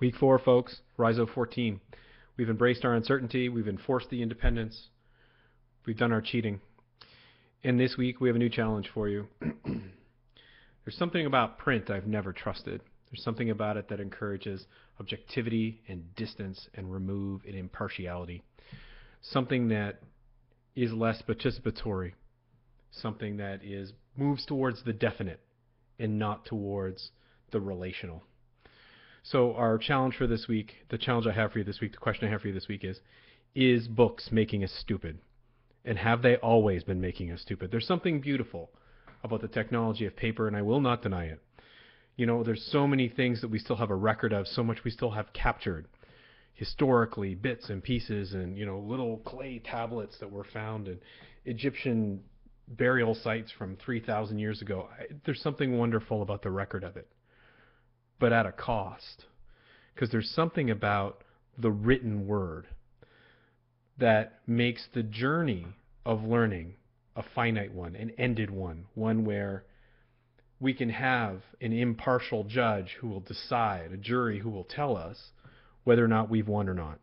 Week four, folks, Rhizo 14. We've embraced our uncertainty, we've enforced the independence, we've done our cheating. And this week, we have a new challenge for you. There's something about print I've never trusted. There's something about it that encourages objectivity and distance and remove and impartiality. Something that is less participatory. Something that is moves towards the definite and not towards the relational. So our challenge for this week, the challenge I have for you this week, the question I have for you this week is: Is books making us stupid? And have they always been making us stupid? There's something beautiful about the technology of paper, and I will not deny it. You know, there's so many things that we still have a record of, so much we still have captured historically, bits and pieces, and you know, little clay tablets that were found in Egyptian burial sites from 3,000 years ago. I, there's something wonderful about the record of it but at a cost. Because there's something about the written word that makes the journey of learning a finite one, an ended one, one where we can have an impartial judge who will decide, a jury who will tell us whether or not we've won or not.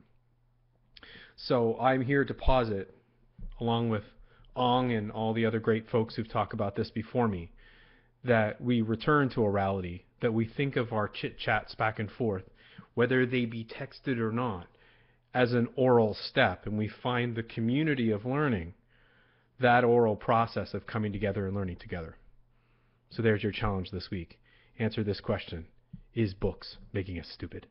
So I'm here to posit, along with Ong and all the other great folks who've talked about this before me, that we return to orality that we think of our chit chats back and forth, whether they be texted or not, as an oral step, and we find the community of learning that oral process of coming together and learning together. So there's your challenge this week. Answer this question Is books making us stupid?